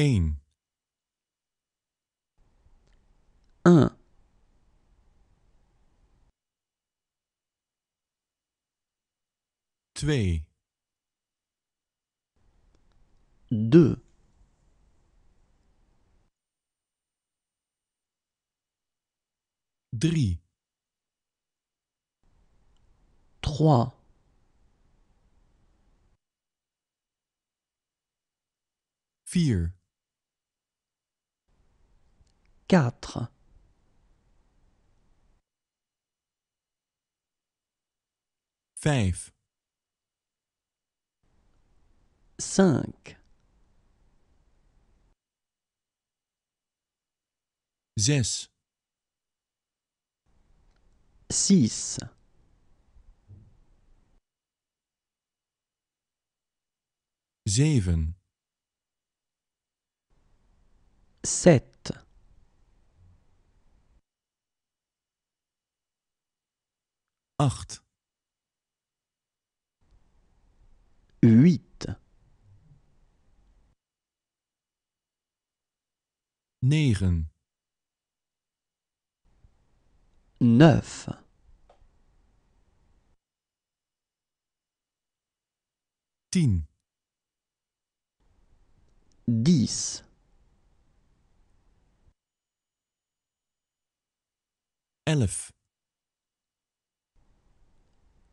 1 1 2 2 3 3 4 4 5 5 6 6 7 7 acht. 8, Negen. Neuf. Tien. 10 Elf.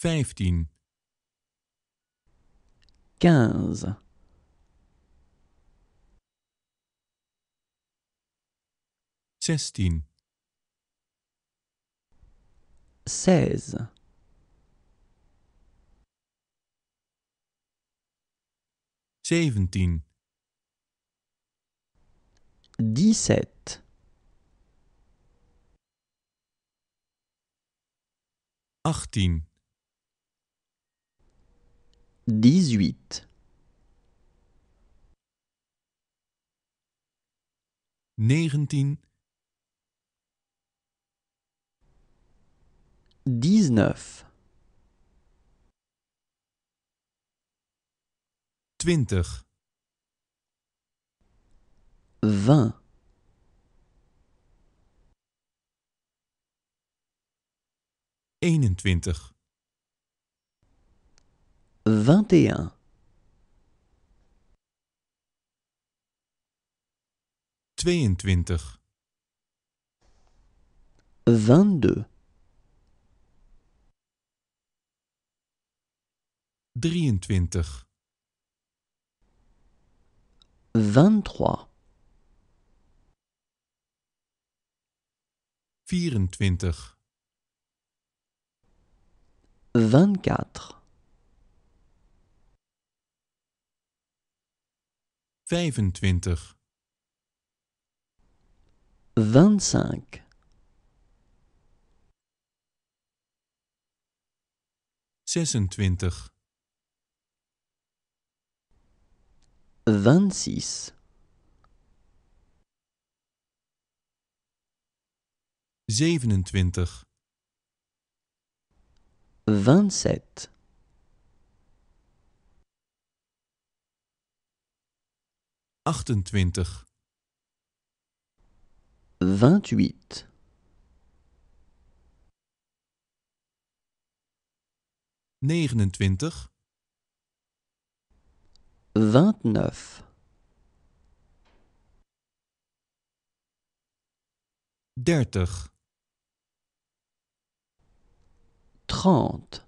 vijftien, quinze, zestien, zeventien, dix 18 19 19 20 20 21 21 22 22 23 23 24 24 25 25 26 26 27 27 28 28 29 29 30 30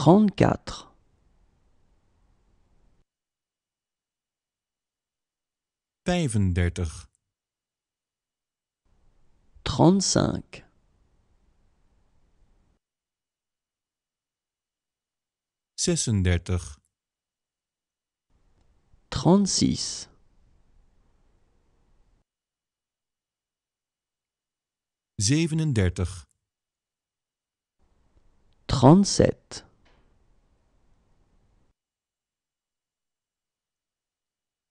34, 35, vijfendertig trente-cinq zesendertig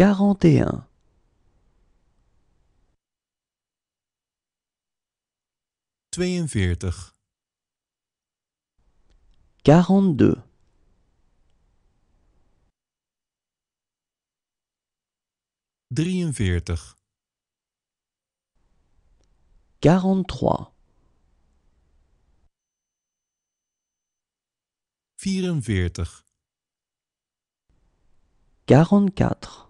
41, 42, 42 43 Quarante-deux. 44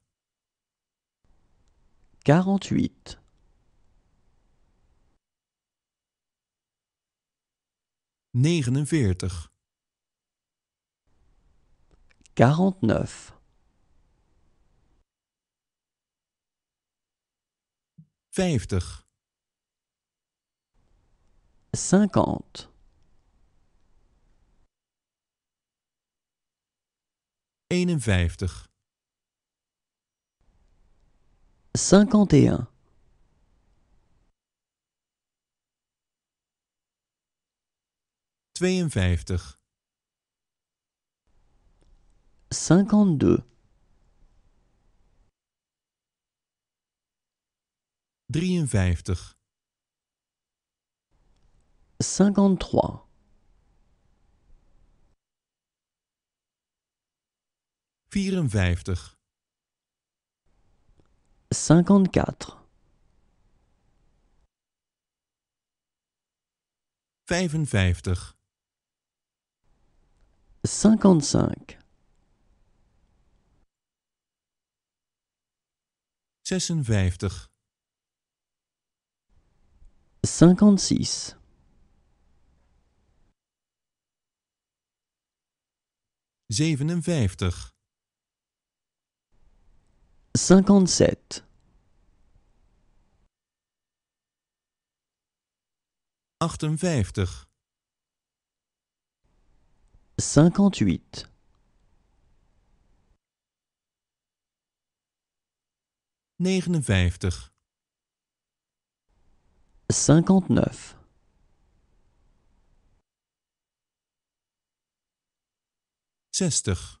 48 49 49 50 50 51 51 52 52 53 53 54 54 55 55 56 56 57 57 58 58 59 59 60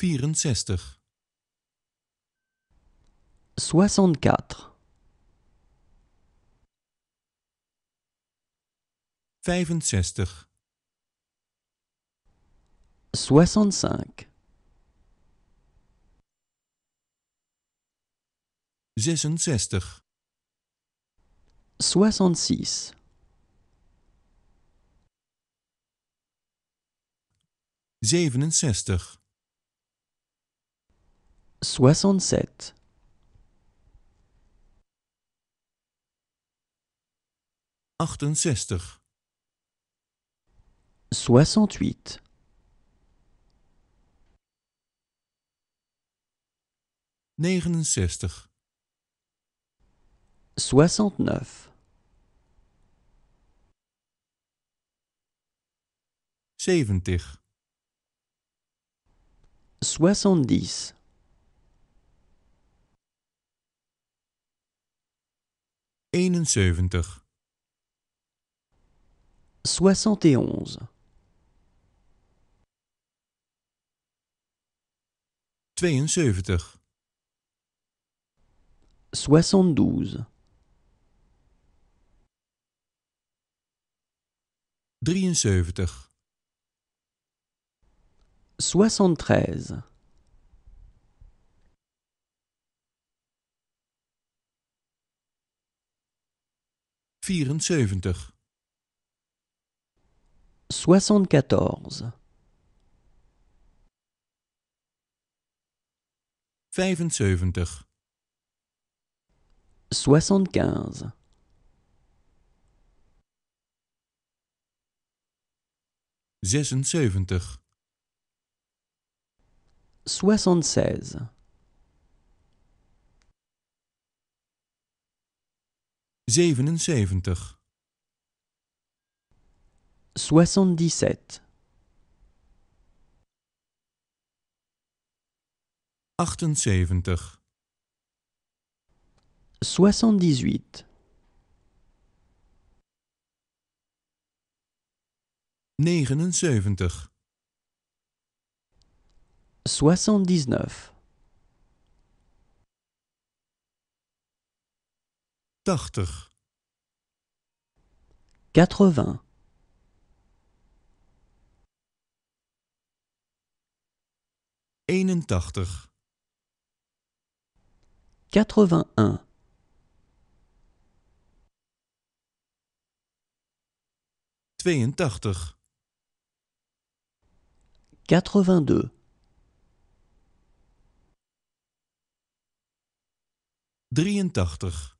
64, Soixante-quatre. Zestig. Soixante-cinq. 67 soixante-sept soixante-huit soixante-neuf soixante-dix 71 71 72 72 73 73 74, Soixante-quatorze. 75 Soixante-quinze. 77 78 78 78 79 79 80, 80 81 81 82 82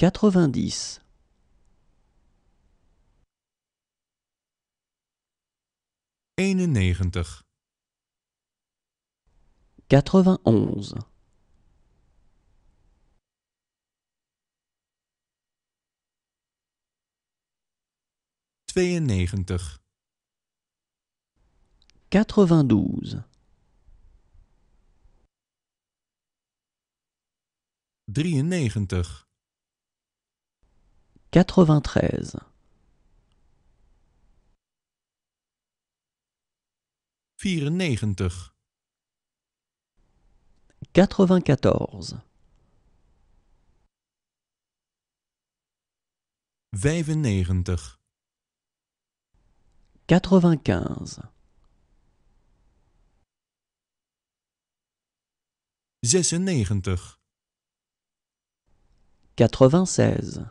90 91 91 92 92 93 93 94 94 95 95 90 96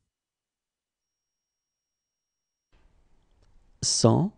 100